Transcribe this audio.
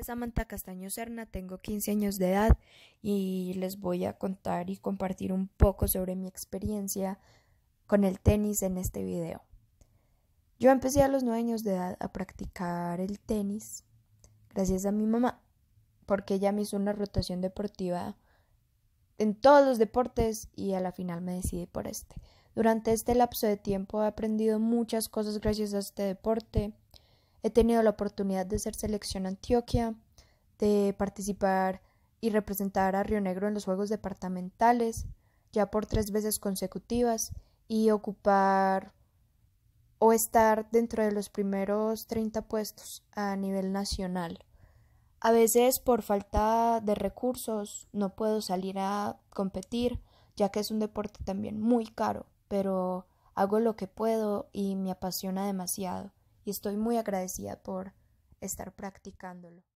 es Samantha Castaño Serna, tengo 15 años de edad y les voy a contar y compartir un poco sobre mi experiencia con el tenis en este video. Yo empecé a los 9 años de edad a practicar el tenis gracias a mi mamá, porque ella me hizo una rotación deportiva en todos los deportes y a la final me decidí por este. Durante este lapso de tiempo he aprendido muchas cosas gracias a este deporte He tenido la oportunidad de ser selección Antioquia, de participar y representar a Río Negro en los Juegos Departamentales, ya por tres veces consecutivas, y ocupar o estar dentro de los primeros 30 puestos a nivel nacional. A veces por falta de recursos no puedo salir a competir, ya que es un deporte también muy caro, pero hago lo que puedo y me apasiona demasiado y estoy muy agradecida por estar practicándolo.